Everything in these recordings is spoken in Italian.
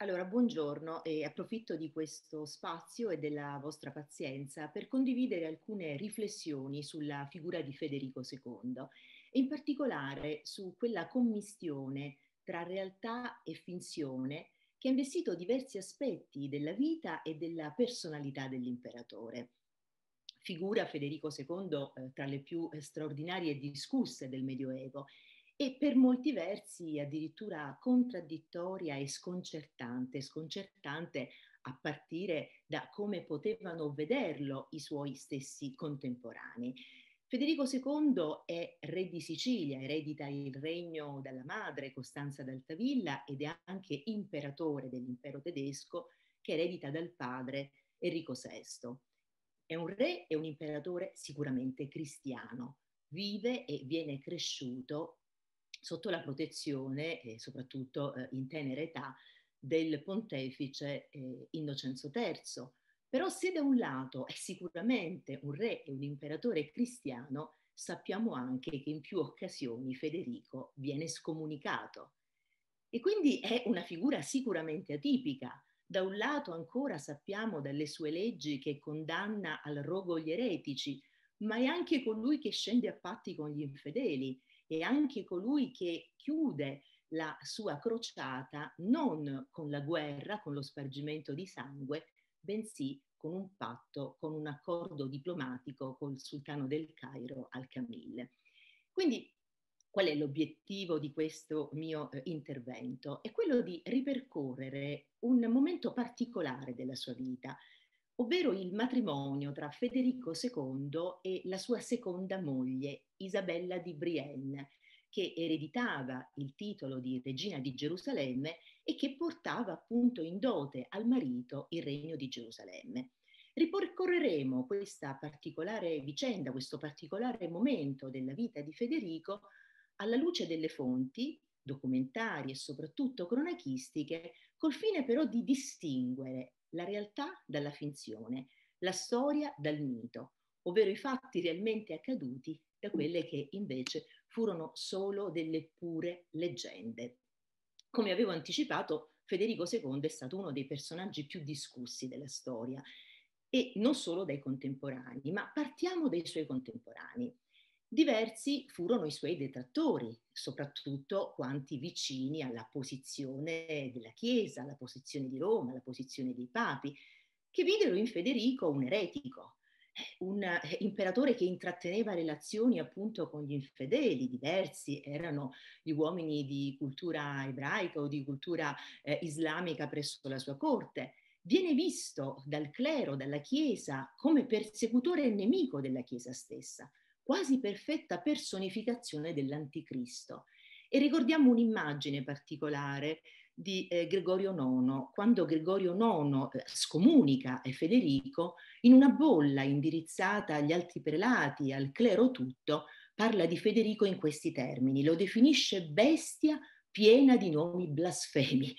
Allora, buongiorno e approfitto di questo spazio e della vostra pazienza per condividere alcune riflessioni sulla figura di Federico II e in particolare su quella commistione tra realtà e finzione che ha investito diversi aspetti della vita e della personalità dell'imperatore. Figura Federico II eh, tra le più eh, straordinarie e discusse del Medioevo e per molti versi addirittura contraddittoria e sconcertante, sconcertante a partire da come potevano vederlo i suoi stessi contemporanei. Federico II è re di Sicilia, eredita il regno dalla madre Costanza d'Altavilla ed è anche imperatore dell'impero tedesco che eredita dal padre Enrico VI. È un re e un imperatore sicuramente cristiano, vive e viene cresciuto sotto la protezione e soprattutto eh, in tenera età del pontefice eh, Innocenzo III. Però se da un lato è sicuramente un re e un imperatore cristiano, sappiamo anche che in più occasioni Federico viene scomunicato. E quindi è una figura sicuramente atipica. Da un lato ancora sappiamo dalle sue leggi che condanna al rogo gli eretici, ma è anche colui che scende a patti con gli infedeli, e anche colui che chiude la sua crociata non con la guerra, con lo spargimento di sangue, bensì con un patto, con un accordo diplomatico col sultano del Cairo al-Kamil. Quindi qual è l'obiettivo di questo mio eh, intervento? È quello di ripercorrere un momento particolare della sua vita, ovvero il matrimonio tra Federico II e la sua seconda moglie Isabella di Brienne, che ereditava il titolo di regina di Gerusalemme e che portava appunto in dote al marito il regno di Gerusalemme. Ripercorreremo questa particolare vicenda, questo particolare momento della vita di Federico alla luce delle fonti documentari e soprattutto cronachistiche, col fine però di distinguere la realtà dalla finzione, la storia dal mito, ovvero i fatti realmente accaduti da quelle che invece furono solo delle pure leggende. Come avevo anticipato, Federico II è stato uno dei personaggi più discussi della storia e non solo dai contemporanei, ma partiamo dai suoi contemporanei. Diversi furono i suoi detrattori, soprattutto quanti vicini alla posizione della Chiesa, alla posizione di Roma, alla posizione dei papi, che videro in Federico un eretico, un eh, imperatore che intratteneva relazioni appunto con gli infedeli diversi, erano gli uomini di cultura ebraica o di cultura eh, islamica presso la sua corte. Viene visto dal clero, dalla Chiesa, come persecutore e nemico della Chiesa stessa, quasi perfetta personificazione dell'anticristo. E ricordiamo un'immagine particolare di eh, Gregorio IX, quando Gregorio IX eh, scomunica Federico in una bolla indirizzata agli altri prelati, al clero tutto, parla di Federico in questi termini, lo definisce bestia piena di nomi blasfemi,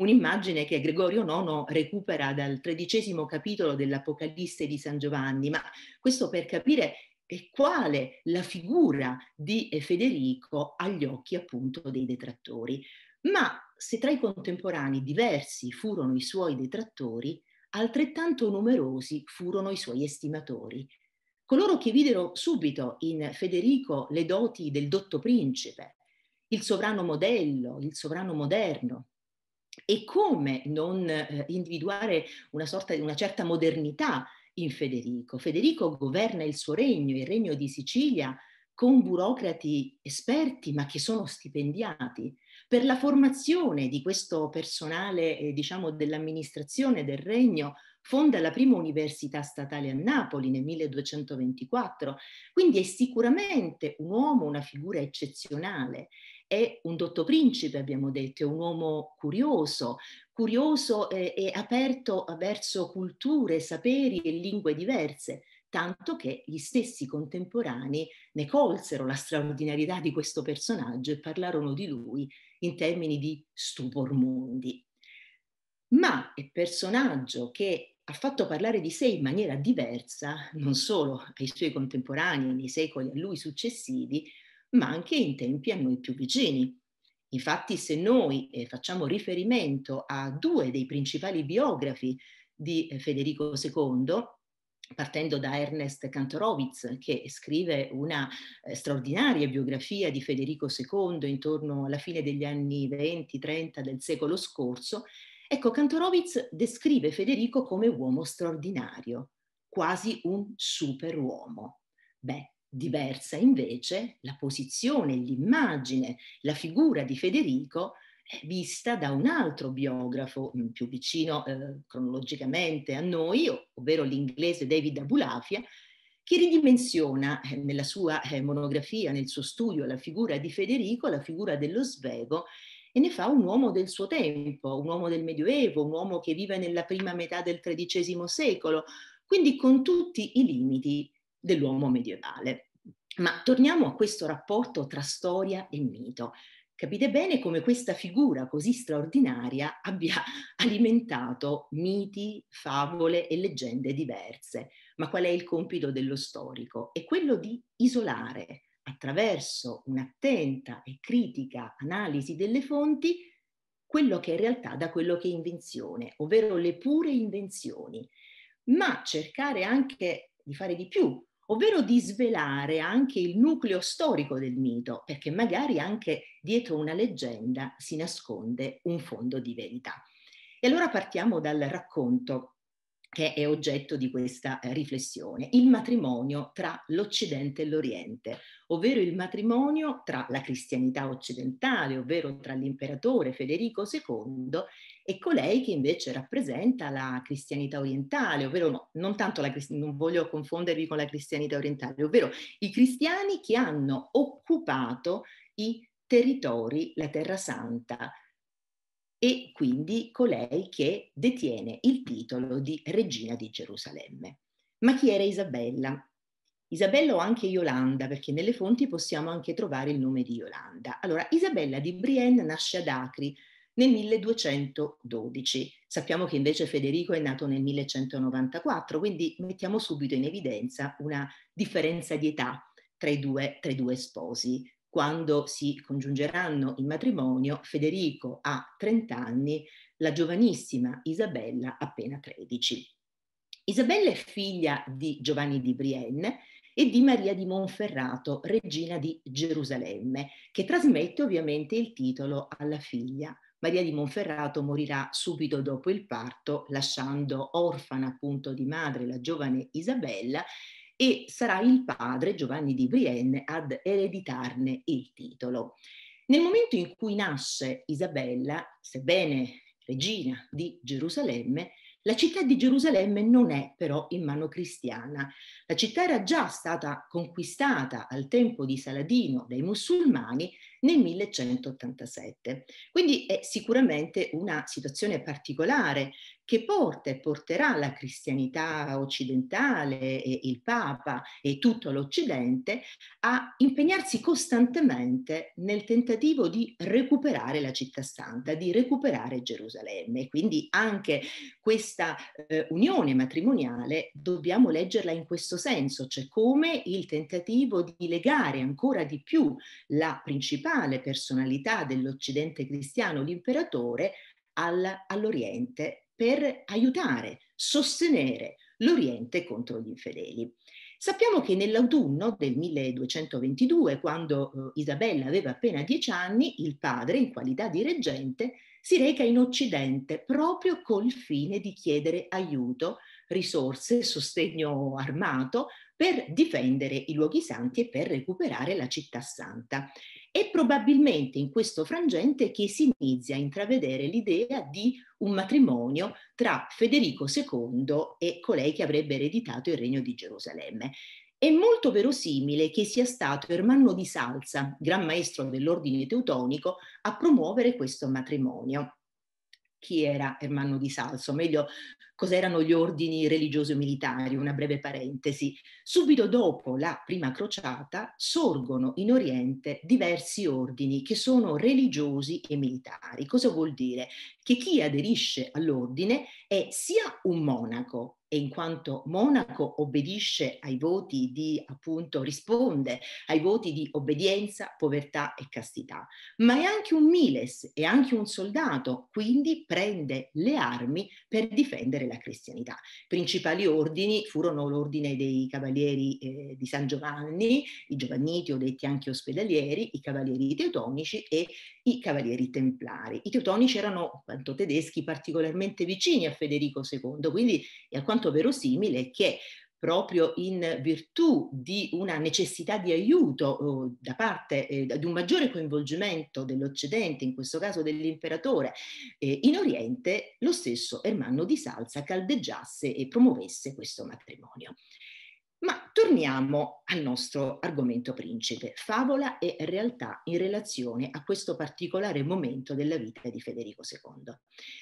un'immagine che Gregorio IX recupera dal tredicesimo capitolo dell'Apocalisse di San Giovanni, ma questo per capire e eh, quale la figura di eh, Federico agli occhi appunto dei detrattori. Ma se tra i contemporanei diversi furono i suoi detrattori, altrettanto numerosi furono i suoi estimatori. Coloro che videro subito in Federico le doti del dotto principe, il sovrano modello, il sovrano moderno. E come non eh, individuare una, sorta, una certa modernità in Federico? Federico governa il suo regno, il regno di Sicilia, con burocrati esperti ma che sono stipendiati per la formazione di questo personale, eh, diciamo, dell'amministrazione del regno fonda la prima università statale a Napoli nel 1224, quindi è sicuramente un uomo, una figura eccezionale, è un dotto principe, abbiamo detto, è un uomo curioso, curioso e, eh, e aperto verso culture, saperi e lingue diverse tanto che gli stessi contemporanei ne colsero la straordinarietà di questo personaggio e parlarono di lui in termini di stupor mondi. Ma è personaggio che ha fatto parlare di sé in maniera diversa, non solo ai suoi contemporanei nei secoli a lui successivi, ma anche in tempi a noi più vicini. Infatti, se noi eh, facciamo riferimento a due dei principali biografi di eh, Federico II, partendo da Ernest Kantorowicz che scrive una eh, straordinaria biografia di Federico II intorno alla fine degli anni 20-30 del secolo scorso, ecco Kantorowicz descrive Federico come uomo straordinario, quasi un superuomo. Beh, diversa invece la posizione, l'immagine, la figura di Federico vista da un altro biografo mm, più vicino eh, cronologicamente a noi, ovvero l'inglese David Abulafia, che ridimensiona eh, nella sua eh, monografia, nel suo studio, la figura di Federico, la figura dello svevo, e ne fa un uomo del suo tempo, un uomo del Medioevo, un uomo che vive nella prima metà del XIII secolo, quindi con tutti i limiti dell'uomo medievale. Ma torniamo a questo rapporto tra storia e mito. Capite bene come questa figura così straordinaria abbia alimentato miti, favole e leggende diverse. Ma qual è il compito dello storico? È quello di isolare attraverso un'attenta e critica analisi delle fonti quello che è realtà da quello che è invenzione, ovvero le pure invenzioni, ma cercare anche di fare di più, ovvero di svelare anche il nucleo storico del mito, perché magari anche dietro una leggenda si nasconde un fondo di verità. E allora partiamo dal racconto che è oggetto di questa eh, riflessione, il matrimonio tra l'Occidente e l'Oriente, ovvero il matrimonio tra la cristianità occidentale, ovvero tra l'imperatore Federico II e colei che invece rappresenta la cristianità orientale, ovvero no, non tanto la cristianità, non voglio confondervi con la cristianità orientale, ovvero i cristiani che hanno occupato i territori, la terra santa, e quindi colei che detiene il titolo di regina di Gerusalemme. Ma chi era Isabella? Isabella o anche Yolanda, perché nelle fonti possiamo anche trovare il nome di Yolanda. Allora, Isabella di Brienne nasce ad Acri, nel 1212. Sappiamo che invece Federico è nato nel 1194, quindi mettiamo subito in evidenza una differenza di età tra i due, tra i due sposi. Quando si congiungeranno in matrimonio, Federico ha 30 anni, la giovanissima Isabella appena 13. Isabella è figlia di Giovanni di Brienne e di Maria di Monferrato, regina di Gerusalemme, che trasmette ovviamente il titolo alla figlia. Maria di Monferrato morirà subito dopo il parto, lasciando orfana appunto di madre la giovane Isabella e sarà il padre Giovanni di Brienne ad ereditarne il titolo. Nel momento in cui nasce Isabella, sebbene regina di Gerusalemme, la città di Gerusalemme non è però in mano cristiana. La città era già stata conquistata al tempo di Saladino dai musulmani nel 1187. Quindi è sicuramente una situazione particolare che porta e porterà la cristianità occidentale e il Papa e tutto l'Occidente a impegnarsi costantemente nel tentativo di recuperare la città santa, di recuperare Gerusalemme. quindi anche questa eh, unione matrimoniale dobbiamo leggerla in questo senso, cioè come il tentativo di legare ancora di più la principale principale personalità dell'Occidente cristiano, l'imperatore, alla, all'Oriente per aiutare, sostenere l'Oriente contro gli infedeli. Sappiamo che nell'autunno del 1222, quando eh, Isabella aveva appena dieci anni, il padre, in qualità di reggente, si reca in Occidente proprio col fine di chiedere aiuto, risorse, sostegno armato per difendere i luoghi santi e per recuperare la città santa. È probabilmente in questo frangente che si inizia a intravedere l'idea di un matrimonio tra Federico II e colei che avrebbe ereditato il regno di Gerusalemme. È molto verosimile che sia stato Ermanno di Salza, gran maestro dell'ordine teutonico, a promuovere questo matrimonio chi era Ermanno di Salzo, meglio cos'erano gli ordini religiosi o militari, una breve parentesi. Subito dopo la prima crociata sorgono in Oriente diversi ordini che sono religiosi e militari. Cosa vuol dire? Che chi aderisce all'ordine è sia un monaco, e in quanto monaco obbedisce ai voti di, appunto, risponde ai voti di obbedienza, povertà e castità, ma è anche un miles, è anche un soldato, quindi prende le armi per difendere la della cristianità. I principali ordini furono l'ordine dei cavalieri eh, di San Giovanni, i Giovanniti o detti anche ospedalieri, i cavalieri teutonici e i cavalieri templari. I teutonici erano, quanto tedeschi, particolarmente vicini a Federico II, quindi è alquanto verosimile che proprio in virtù di una necessità di aiuto eh, da parte eh, di un maggiore coinvolgimento dell'Occidente, in questo caso dell'imperatore, eh, in Oriente lo stesso Ermanno di Salsa caldeggiasse e promuovesse questo matrimonio. Ma torniamo al nostro argomento principe, favola e realtà in relazione a questo particolare momento della vita di Federico II.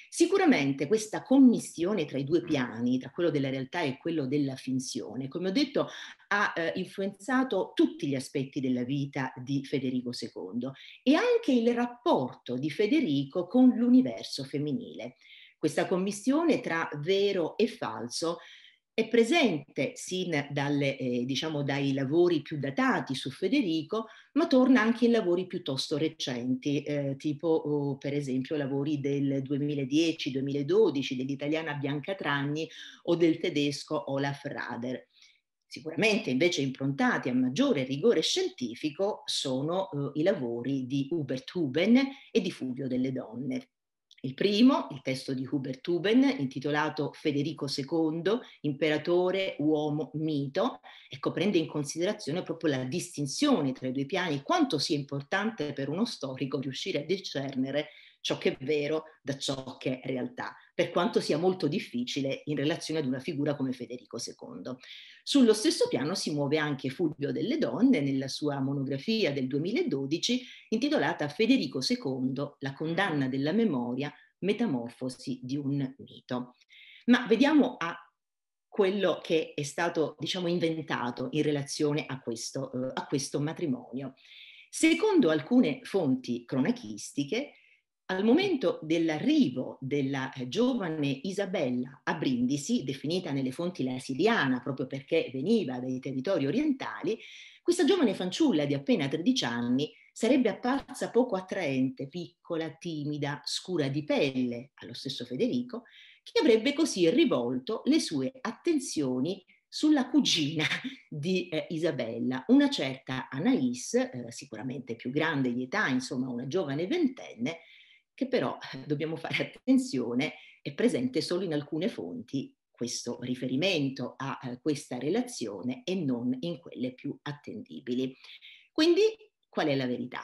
Sicuramente questa commissione tra i due piani, tra quello della realtà e quello della finzione, come ho detto, ha eh, influenzato tutti gli aspetti della vita di Federico II e anche il rapporto di Federico con l'universo femminile. Questa commissione tra vero e falso è presente sin dalle, eh, diciamo, dai lavori più datati su Federico, ma torna anche in lavori piuttosto recenti, eh, tipo oh, per esempio lavori del 2010-2012 dell'italiana Bianca Tragni o del tedesco Olaf Rader. Sicuramente invece improntati a maggiore rigore scientifico sono eh, i lavori di Hubert Huben e di Fulvio delle Donne. Il primo, il testo di Hubert Tuben, intitolato Federico II, imperatore, uomo, mito, ecco, prende in considerazione proprio la distinzione tra i due piani, quanto sia importante per uno storico riuscire a discernere ciò che è vero da ciò che è realtà, per quanto sia molto difficile in relazione ad una figura come Federico II. Sullo stesso piano si muove anche Fulvio delle Donne nella sua monografia del 2012 intitolata Federico II, la condanna della memoria, metamorfosi di un mito. Ma vediamo a quello che è stato, diciamo, inventato in relazione a questo, eh, a questo matrimonio. Secondo alcune fonti cronachistiche, al momento dell'arrivo della eh, giovane Isabella a Brindisi, definita nelle fonti la siriana proprio perché veniva dai territori orientali, questa giovane fanciulla di appena 13 anni sarebbe apparsa poco attraente, piccola, timida, scura di pelle, allo stesso Federico, che avrebbe così rivolto le sue attenzioni sulla cugina di eh, Isabella, una certa Anais, eh, sicuramente più grande di età, insomma una giovane ventenne, che però eh, dobbiamo fare eh. attenzione, è presente solo in alcune fonti questo riferimento a eh, questa relazione e non in quelle più attendibili. Quindi qual è la verità?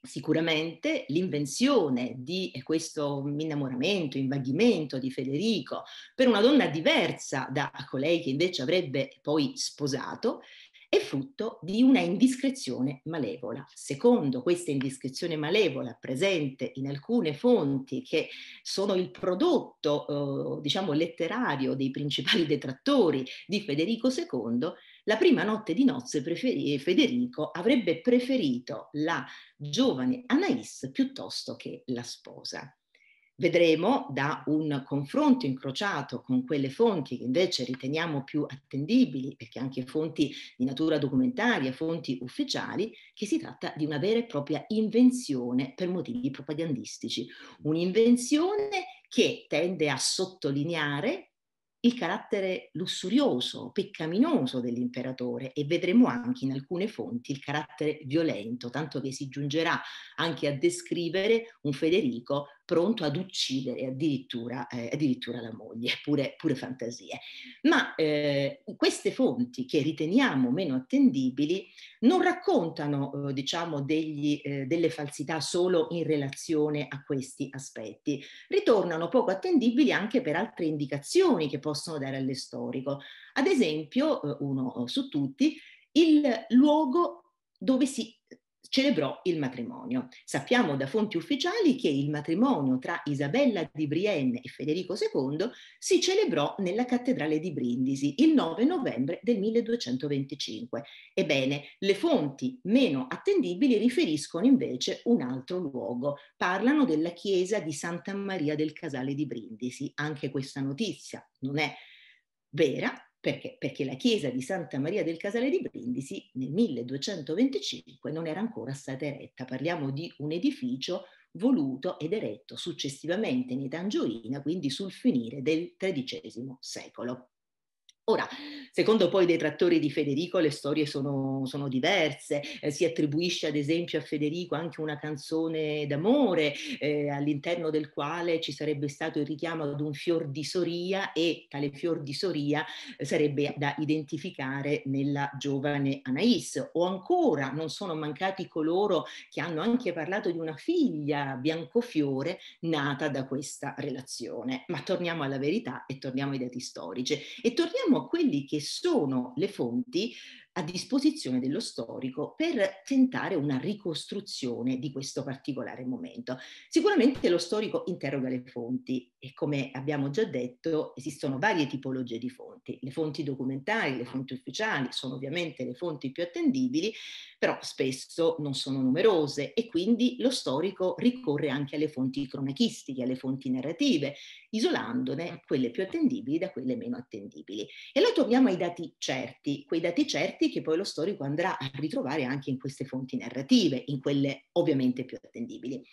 Sicuramente l'invenzione di questo innamoramento, invaghimento di Federico per una donna diversa da colei che invece avrebbe poi sposato è frutto di una indiscrezione malevola. Secondo questa indiscrezione malevola presente in alcune fonti che sono il prodotto, eh, diciamo, letterario dei principali detrattori di Federico II, la prima notte di nozze preferi- Federico avrebbe preferito la giovane Anais piuttosto che la sposa. Vedremo da un confronto incrociato con quelle fonti che invece riteniamo più attendibili, perché anche fonti di natura documentaria, fonti ufficiali, che si tratta di una vera e propria invenzione per motivi propagandistici. Un'invenzione che tende a sottolineare il carattere lussurioso, peccaminoso dell'imperatore e vedremo anche in alcune fonti il carattere violento, tanto che si giungerà anche a descrivere un Federico pronto ad uccidere addirittura, eh, addirittura la moglie, pure, pure fantasie. Ma eh, queste fonti che riteniamo meno attendibili non raccontano eh, diciamo degli, eh, delle falsità solo in relazione a questi aspetti, ritornano poco attendibili anche per altre indicazioni che possono dare all'estorico. Ad esempio, eh, uno eh, su tutti, il luogo dove si celebrò il matrimonio. Sappiamo da fonti ufficiali che il matrimonio tra Isabella di Brienne e Federico II si celebrò nella cattedrale di Brindisi il 9 novembre del 1225. Ebbene, le fonti meno attendibili riferiscono invece un altro luogo, parlano della chiesa di Santa Maria del Casale di Brindisi. Anche questa notizia non è vera, perché? Perché la chiesa di Santa Maria del Casale di Brindisi nel 1225 non era ancora stata eretta. Parliamo di un edificio voluto ed eretto successivamente in età angioina, quindi sul finire del XIII secolo. Ora, secondo poi i detrattori di Federico le storie sono, sono diverse, eh, si attribuisce ad esempio a Federico anche una canzone d'amore eh, all'interno del quale ci sarebbe stato il richiamo ad un fior di soria e tale fior di soria eh, sarebbe da identificare nella giovane Anais. O ancora non sono mancati coloro che hanno anche parlato di una figlia biancofiore nata da questa relazione. Ma torniamo alla verità e torniamo ai dati storici e torniamo quelli che sono le fonti a disposizione dello storico per tentare una ricostruzione di questo particolare momento. Sicuramente lo storico interroga le fonti e come abbiamo già detto esistono varie tipologie di fonti. Le fonti documentali, le fonti ufficiali sono ovviamente le fonti più attendibili, però spesso non sono numerose e quindi lo storico ricorre anche alle fonti cronachistiche, alle fonti narrative, isolandone quelle più attendibili da quelle meno attendibili. E allora torniamo ai dati certi, quei dati certi elementi che poi lo storico andrà a ritrovare anche in queste fonti narrative, in quelle ovviamente più attendibili.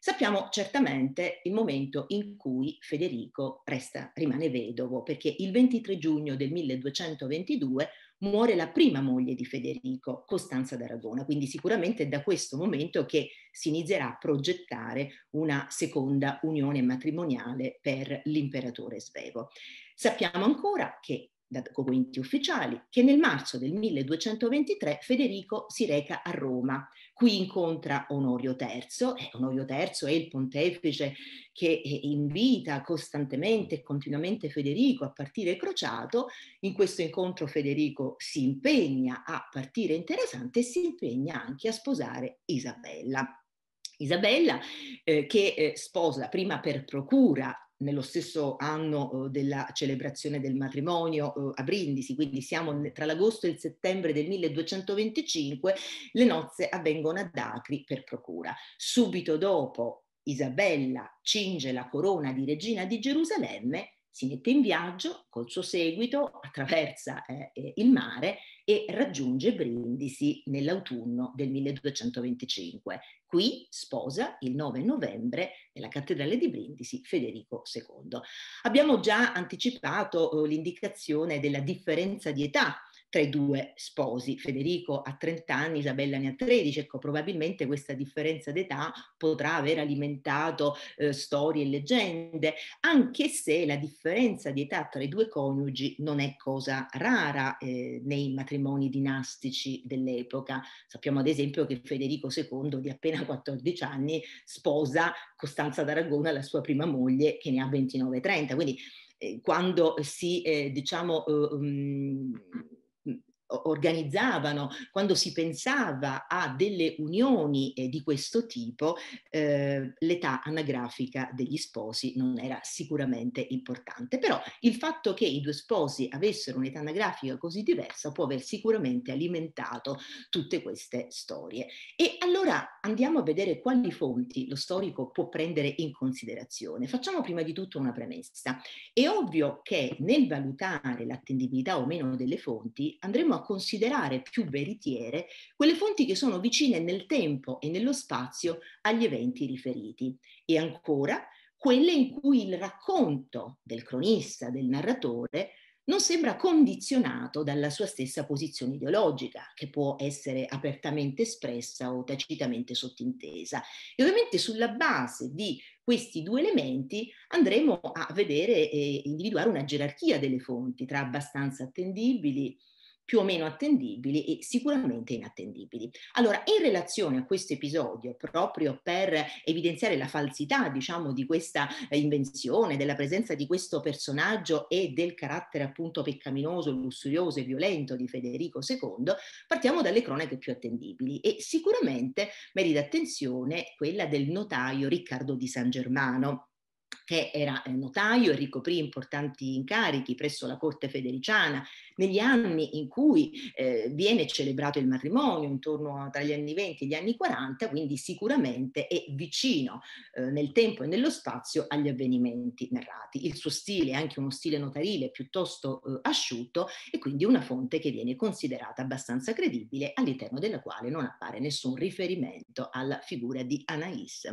Sappiamo certamente il momento in cui Federico resta, rimane vedovo, perché il 23 giugno del 1222 muore la prima moglie di Federico, Costanza d'Aragona, quindi sicuramente è da questo momento che si inizierà a progettare una seconda unione matrimoniale per l'imperatore svevo. Sappiamo ancora che da documenti ufficiali, che nel marzo del 1223 Federico si reca a Roma. Qui incontra Onorio III, e eh, Onorio III è il pontefice che eh, invita costantemente e continuamente Federico a partire crociato. In questo incontro Federico si impegna a partire interessante e si impegna anche a sposare Isabella. Isabella, eh, che eh, sposa prima per procura nello stesso anno eh, della celebrazione del matrimonio eh, a Brindisi, quindi siamo tra l'agosto e il settembre del 1225, le nozze avvengono ad Acri per procura. Subito dopo Isabella cinge la corona di regina di Gerusalemme si mette in viaggio col suo seguito, attraversa eh, eh il mare e raggiunge Brindisi nell'autunno del 1225. Qui sposa il 9 novembre nella cattedrale di Brindisi Federico II. Abbiamo già anticipato eh, l'indicazione della differenza di età tra i due sposi. Federico ha 30 anni, Isabella ne ha 13, ecco probabilmente questa differenza d'età potrà aver alimentato eh, storie e leggende, anche se la differenza di età tra i due coniugi non è cosa rara eh, nei matrimoni dinastici dell'epoca. Sappiamo ad esempio che Federico II di appena 14 anni sposa Costanza d'Aragona, la sua prima moglie, che ne ha 29-30, quindi eh, quando si eh, diciamo um, organizzavano, quando si pensava a delle unioni eh, di questo tipo, eh, l'età anagrafica degli sposi non era sicuramente importante. Però il fatto che i due sposi avessero un'età anagrafica così diversa può aver sicuramente alimentato tutte queste storie. E allora andiamo a vedere quali fonti lo storico può prendere in considerazione. Facciamo prima di tutto una premessa. È ovvio che nel valutare l'attendibilità o meno delle fonti andremo a a considerare più veritiere quelle fonti che sono vicine nel tempo e nello spazio agli eventi riferiti e ancora quelle in cui il racconto del cronista, del narratore, non sembra condizionato dalla sua stessa posizione ideologica, che può essere apertamente espressa o tacitamente sottintesa. E ovviamente sulla base di questi due elementi andremo a vedere e individuare una gerarchia delle fonti tra abbastanza attendibili, più o meno attendibili e sicuramente inattendibili. Allora, in relazione a questo episodio, proprio per evidenziare la falsità, diciamo, di questa eh, invenzione, della presenza di questo personaggio e del carattere appunto peccaminoso, lussurioso e violento di Federico II, partiamo dalle cronache più attendibili e sicuramente merita attenzione quella del notaio Riccardo di San Germano che era eh, notaio e ricoprì importanti incarichi presso la corte federiciana negli anni in cui eh, viene celebrato il matrimonio, intorno a, tra gli anni 20 e gli anni 40, quindi sicuramente è vicino eh, nel tempo e nello spazio agli avvenimenti narrati. Il suo stile è anche uno stile notarile piuttosto eh, asciutto e quindi una fonte che viene considerata abbastanza credibile all'interno della quale non appare nessun riferimento alla figura di Anais.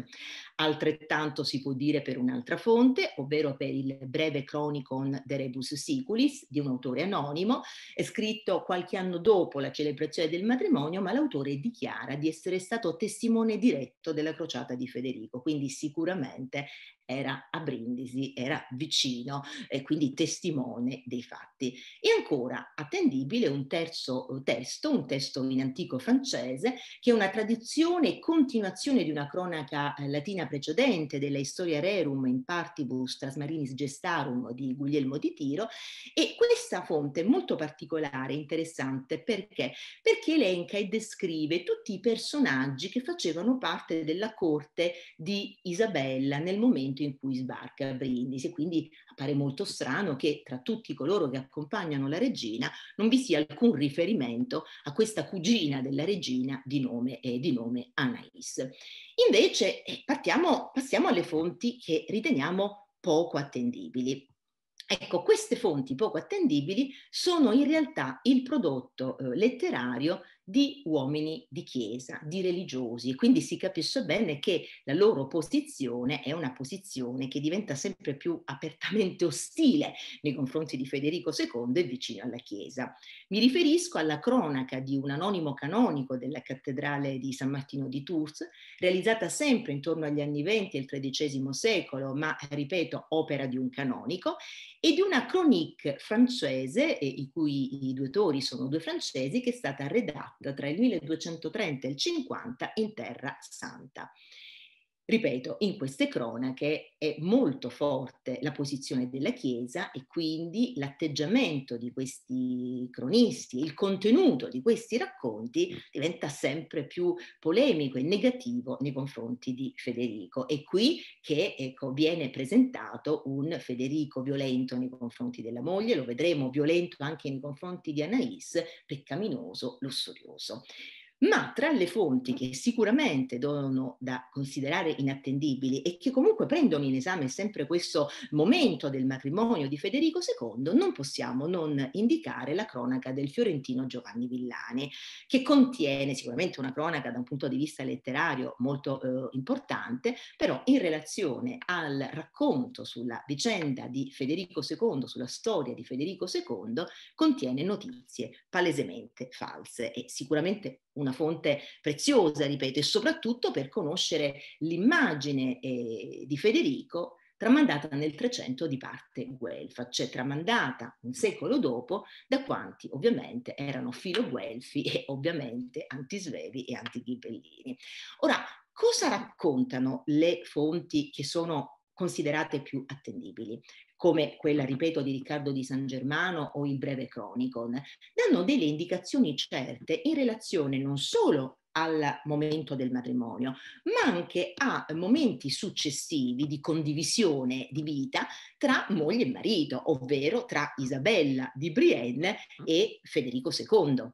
Altrettanto si può dire per un'altra fonte fonte, ovvero per il breve Chronicon de Rebus Siculis di un autore anonimo, è scritto qualche anno dopo la celebrazione del matrimonio, ma l'autore dichiara di essere stato testimone diretto della crociata di Federico, quindi sicuramente era a Brindisi, era vicino e eh, quindi testimone dei fatti. E ancora attendibile un terzo testo, un testo in antico francese, che è una tradizione e continuazione di una cronaca eh, latina precedente della Historia Rerum in partibus Trasmarinis Gestarum di Guglielmo di Tiro e questa fonte è molto particolare, interessante, perché? Perché elenca e descrive tutti i personaggi che facevano parte della corte di Isabella nel momento momento in cui sbarca a Brindisi. Quindi appare molto strano che tra tutti coloro che accompagnano la regina non vi sia alcun riferimento a questa cugina della regina di nome, eh, di nome Anais. Invece eh, partiamo, passiamo alle fonti che riteniamo poco attendibili. Ecco, queste fonti poco attendibili sono in realtà il prodotto eh, letterario di uomini di chiesa, di religiosi e quindi si capisce bene che la loro posizione è una posizione che diventa sempre più apertamente ostile nei confronti di Federico II e vicino alla chiesa. Mi riferisco alla cronaca di un anonimo canonico della cattedrale di San Martino di Tours, realizzata sempre intorno agli anni 20 e il XIII secolo, ma ripeto opera di un canonico, e di una chronique francese, i cui i due tori sono due francesi, che è stata redatta tra il 1230 e il 50 in Terra Santa. Ripeto, in queste cronache è molto forte la posizione della Chiesa e quindi l'atteggiamento di questi cronisti, il contenuto di questi racconti mm. diventa sempre più polemico e negativo nei confronti di Federico. È qui che ecco, viene presentato un Federico violento nei confronti della moglie, lo vedremo violento anche nei confronti di Anais, peccaminoso, lussurioso ma tra le fonti che sicuramente sono da considerare inattendibili e che comunque prendono in esame sempre questo momento del matrimonio di Federico II, non possiamo non indicare la cronaca del fiorentino Giovanni Villani, che contiene sicuramente una cronaca da un punto di vista letterario molto eh, importante, però in relazione al racconto sulla vicenda di Federico II, sulla storia di Federico II, contiene notizie palesemente false e sicuramente una fonte preziosa, ripeto, e soprattutto per conoscere l'immagine eh, di Federico tramandata nel 300 di parte guelfa, cioè tramandata un secolo dopo da quanti ovviamente erano filo guelfi e ovviamente antisvevi e antighibellini. Ora, cosa raccontano le fonti che sono considerate più attendibili, come quella, mm. ripeto, di Riccardo di San Germano o il breve Chronicon, danno delle indicazioni certe in relazione non solo al momento del matrimonio, ma anche a momenti successivi di condivisione di vita tra moglie e marito, ovvero tra Isabella di Brienne mm. e Federico II.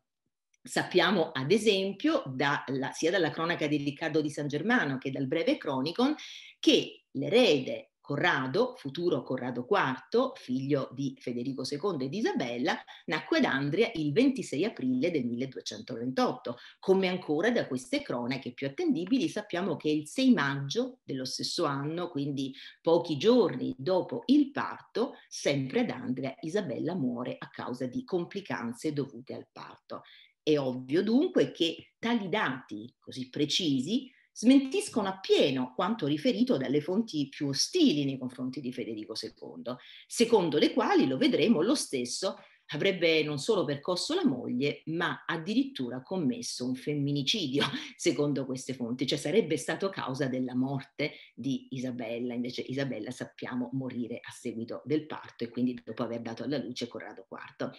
Sappiamo ad esempio da sia dalla cronaca di Riccardo di San Germano che dal breve cronicon che l'erede Corrado, futuro Corrado IV, figlio di Federico II e di Isabella, nacque ad Andria il 26 aprile del 1228. Come ancora da queste cronache più attendibili sappiamo che il 6 maggio dello stesso anno, quindi pochi giorni dopo il parto, sempre ad Andria Isabella muore a causa di complicanze dovute al parto. È ovvio dunque che tali dati così precisi smentiscono appieno quanto riferito dalle fonti più ostili nei confronti di Federico II, secondo le quali, lo vedremo, lo stesso avrebbe non solo percosso la moglie, ma addirittura commesso un femminicidio, secondo queste fonti, cioè sarebbe stato causa della morte di Isabella. Invece Isabella sappiamo morire a seguito del parto e quindi dopo aver dato alla luce Corrado IV.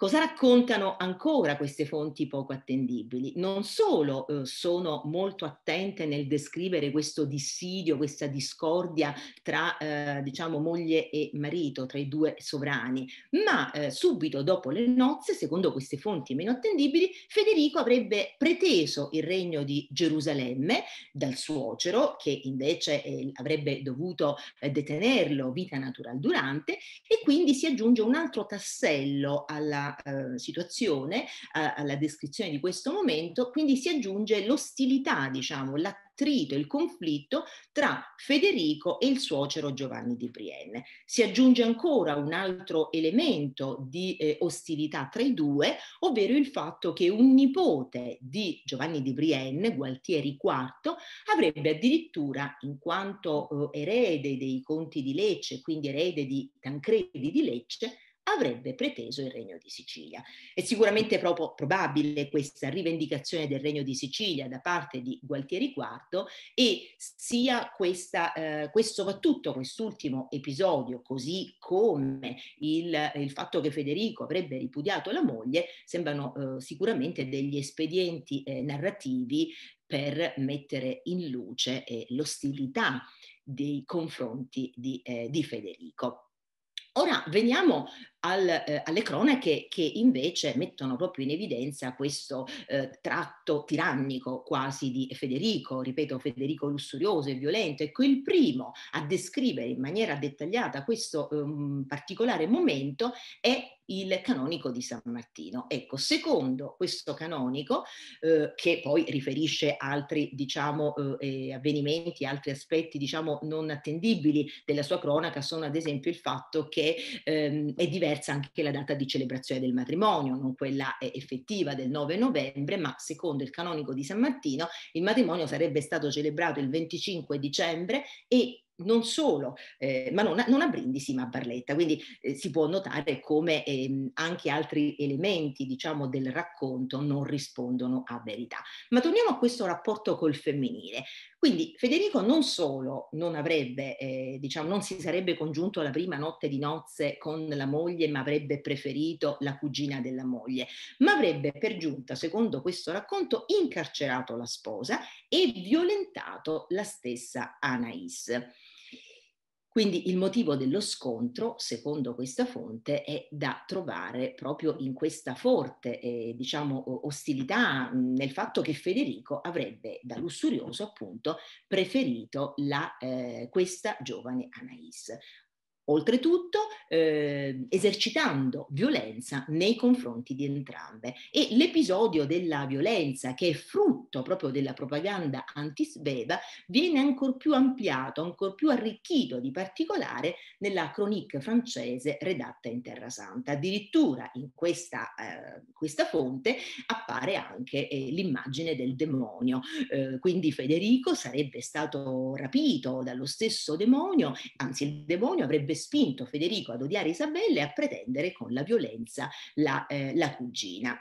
Cosa raccontano ancora queste fonti poco attendibili? Non solo eh, sono molto attente nel descrivere questo dissidio, questa discordia tra eh, diciamo moglie e marito, tra i due sovrani, ma eh, subito dopo le nozze, secondo queste fonti meno attendibili, Federico avrebbe preteso il regno di Gerusalemme dal suocero, che invece eh, avrebbe dovuto eh, detenerlo vita natural durante, e quindi si aggiunge un altro tassello alla eh, situazione, eh, alla descrizione di questo momento, quindi si aggiunge l'ostilità, diciamo, l'attrito, il conflitto tra Federico e il suocero Giovanni di Brienne. Si aggiunge ancora un altro elemento di eh, ostilità tra i due, ovvero il fatto che un nipote di Giovanni di Brienne, Gualtieri IV, avrebbe addirittura, in quanto eh, erede dei conti di Lecce, quindi erede di Tancredi di Lecce, avrebbe preteso il Regno di Sicilia. È sicuramente proprio probabile questa rivendicazione del Regno di Sicilia da parte di Gualtieri IV e sia questa, eh, questo, soprattutto quest'ultimo episodio, così come il, il, fatto che Federico avrebbe ripudiato la moglie, sembrano eh, sicuramente degli espedienti eh, narrativi per mettere in luce eh, l'ostilità dei confronti di, eh, di Federico. Ora veniamo al, eh, alle cronache che invece mettono proprio in evidenza questo eh, tratto tirannico quasi di Federico, ripeto Federico lussurioso e violento, ecco il primo a descrivere in maniera dettagliata questo um, particolare momento è il canonico di San Martino. Ecco, secondo questo canonico, eh, che poi riferisce altri diciamo, eh, eh avvenimenti, altri aspetti diciamo, non attendibili della sua cronaca, sono ad esempio il fatto che ehm, è diverso diversa anche la data di celebrazione del matrimonio, non quella eh, effettiva del 9 novembre, ma secondo il canonico di San Martino il matrimonio sarebbe stato celebrato il 25 dicembre e non solo, eh, ma non a, non a, Brindisi ma a Barletta, quindi eh, si può notare come eh, anche altri elementi diciamo, del racconto non rispondono a verità. Ma torniamo a questo rapporto col femminile. Quindi Federico non solo non avrebbe, eh, diciamo, non si sarebbe congiunto alla prima notte di nozze con la moglie, ma avrebbe preferito la cugina della moglie, ma avrebbe per giunta, secondo questo racconto, incarcerato la sposa e violentato la stessa Anais. Quindi il motivo dello scontro, secondo questa fonte, è da trovare proprio in questa forte eh, diciamo, ostilità nel fatto che Federico avrebbe da lussurioso appunto preferito la, eh, questa giovane Anais oltretutto eh, esercitando violenza nei confronti di entrambe. E l'episodio della violenza, che è frutto proprio della propaganda antisveva, viene ancor più ampliato, ancor più arricchito di particolare nella chronique francese redatta in Terra Santa. Addirittura in questa, eh, questa fonte appare anche eh, l'immagine del demonio, eh, quindi Federico sarebbe stato rapito dallo stesso demonio, anzi il demonio avrebbe spinto Federico ad odiare Isabella e a pretendere con la violenza la, eh, la cugina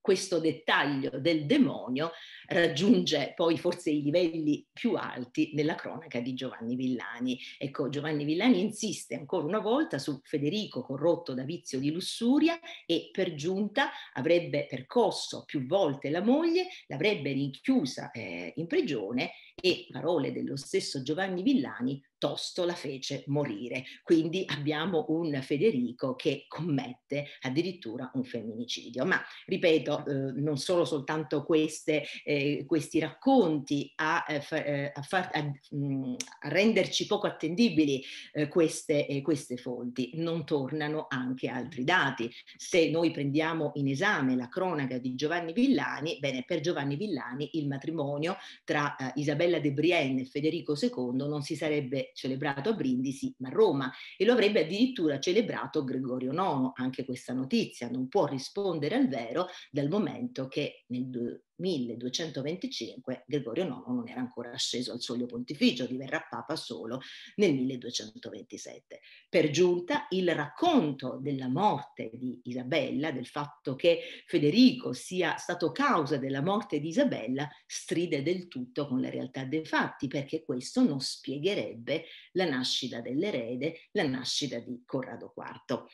questo dettaglio del demonio raggiunge poi forse i livelli più alti nella cronaca di Giovanni Villani. Ecco, Giovanni Villani insiste ancora una volta su Federico corrotto da vizio di lussuria e per giunta avrebbe percosso più volte la moglie, l'avrebbe rinchiusa eh, in prigione e parole dello stesso Giovanni Villani, tosto la fece morire. Quindi abbiamo un Federico che commette addirittura un femminicidio. Ma ripeto, eh, non sono soltanto queste, eh, questi racconti a, eh, eh a, far, a, mm, a, renderci poco attendibili eh, queste, eh, queste fonti, non tornano anche altri dati. Se noi prendiamo in esame la cronaca di Giovanni Villani, bene, per Giovanni Villani il matrimonio tra Isabella Raffaella de Brienne e Federico II non si sarebbe celebrato a Brindisi ma a Roma e lo avrebbe addirittura celebrato Gregorio IX. Anche questa notizia non può rispondere al vero dal momento che nel 1225 Gregorio IX non era ancora asceso al soglio pontificio, diverrà Papa solo nel 1227. Per giunta il racconto della morte di Isabella, del fatto che Federico sia stato causa della morte di Isabella, stride del tutto con la realtà dei fatti, perché questo non spiegherebbe la nascita dell'erede, la nascita di Corrado IV.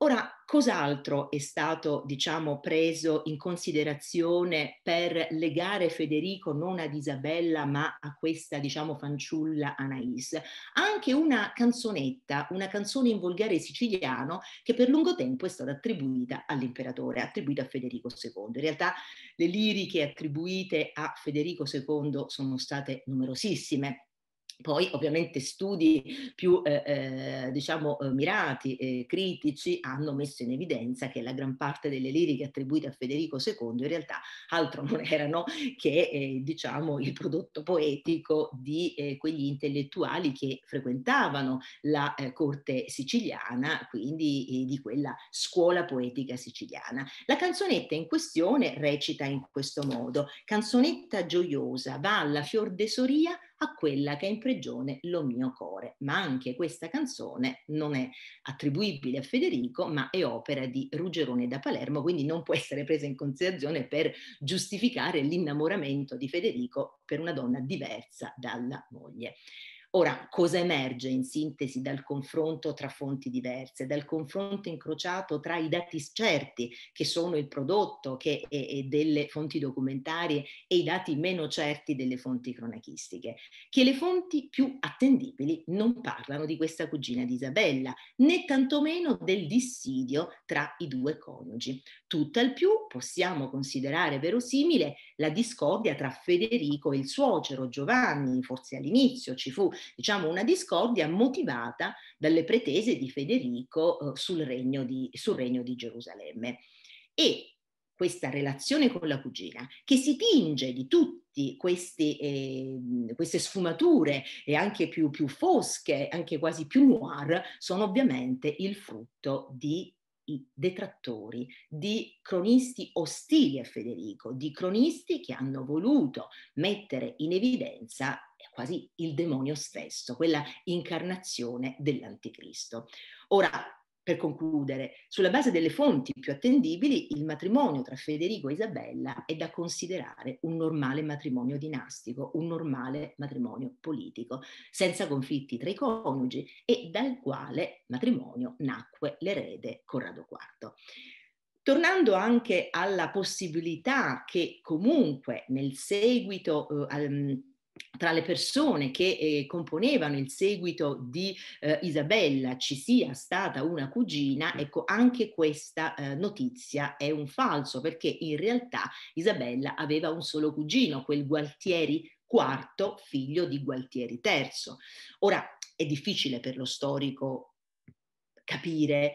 Ora, cos'altro è stato, diciamo, preso in considerazione per legare Federico non ad Isabella, ma a questa, diciamo, fanciulla Anais? Anche una canzonetta, una canzone in volgare siciliano che per lungo tempo è stata attribuita all'imperatore, attribuita a Federico II. In realtà le liriche attribuite a Federico II sono state numerosissime poi ovviamente studi più eh, eh, diciamo eh, mirati e critici hanno messo in evidenza che la gran parte delle liriche attribuite a Federico II in realtà altro non erano che eh, diciamo il prodotto poetico di eh, quegli intellettuali che frequentavano la corte siciliana, quindi di quella scuola poetica siciliana. La canzonetta in questione recita in questo modo: Canzonetta gioiosa va alla fior de soria a quella che è in prigione lo mio cuore. Ma anche questa canzone non è attribuibile a Federico, ma è opera di Ruggerone da Palermo, quindi non può essere presa in considerazione per giustificare l'innamoramento di Federico per una donna diversa dalla moglie. Ora, cosa emerge in sintesi dal confronto tra fonti diverse, dal confronto incrociato tra i dati certi che sono il prodotto che, e, e delle fonti documentarie e i dati meno certi delle fonti cronachistiche? Che le fonti più attendibili non parlano di questa cugina di Isabella, né tantomeno del dissidio tra i due coniugi. Tutt'al più possiamo considerare verosimile la discordia tra Federico e il suocero Giovanni, forse all'inizio ci fu diciamo, una discordia motivata dalle pretese di Federico eh, sul, regno di, sul regno di Gerusalemme. E questa relazione con la cugina, che si tinge di tutte eh, queste sfumature e anche più, più, fosche, anche quasi più noir, sono ovviamente il frutto di i detrattori di cronisti ostili a Federico, di cronisti che hanno voluto mettere in evidenza eh, quasi il demonio stesso, quella incarnazione dell'anticristo. Ora, per concludere, sulla base delle fonti più attendibili, il matrimonio tra Federico e Isabella è da considerare un normale matrimonio dinastico, un normale matrimonio politico, senza conflitti tra i coniugi e dal quale matrimonio nacque l'erede Corrado IV. Tornando anche alla possibilità che comunque nel seguito eh, tra le persone che eh, componevano il seguito di eh, Isabella ci sia stata una cugina, ecco anche questa eh, notizia è un falso perché in realtà Isabella aveva un solo cugino, quel Gualtieri IV, figlio di Gualtieri III. Ora è difficile per lo storico capire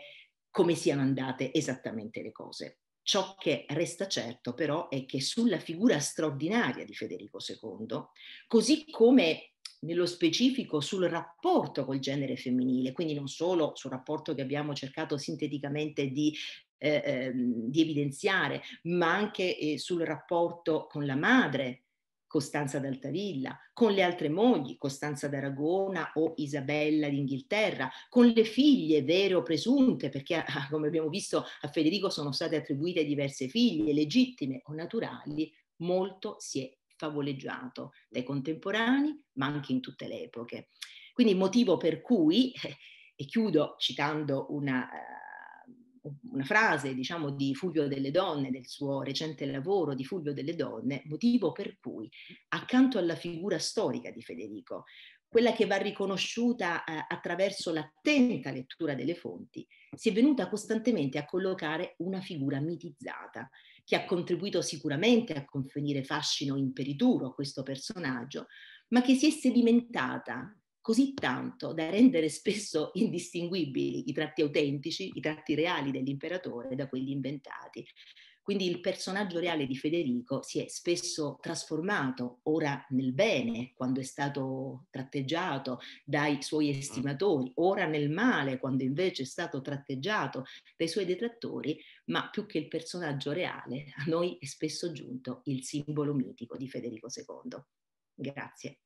come siano andate esattamente le cose. Ciò che resta certo però è che sulla figura straordinaria di Federico II, così come nello specifico sul rapporto col genere femminile, quindi non solo sul rapporto che abbiamo cercato sinteticamente di, eh, ehm, di evidenziare, ma anche eh, sul rapporto con la madre, Costanza d'Altavilla, con le altre mogli, Costanza d'Aragona o Isabella d'Inghilterra, con le figlie vere o presunte, perché ah, ah, come abbiamo visto a Federico sono state attribuite diverse figlie, legittime o naturali, molto si è favoleggiato dai contemporanei, ma anche in tutte le epoche. Quindi motivo per cui, eh, e chiudo citando una eh, una frase diciamo, di Fulvio delle Donne, del suo recente lavoro di Fulvio delle Donne, motivo per cui accanto alla figura storica di Federico, quella che va riconosciuta eh, attraverso l'attenta lettura delle fonti, si è venuta costantemente a collocare una figura mitizzata, che ha contribuito sicuramente a conferire fascino imperituro a questo personaggio, ma che si è sedimentata così tanto da rendere spesso indistinguibili i tratti autentici, i tratti reali dell'imperatore da quelli inventati. Quindi il personaggio reale di Federico si è spesso trasformato, ora nel bene, quando è stato tratteggiato dai suoi mm. estimatori, ora nel male, quando invece è stato tratteggiato dai suoi detrattori, ma più che il personaggio reale, a noi è spesso giunto il simbolo mitico di Federico II. Grazie.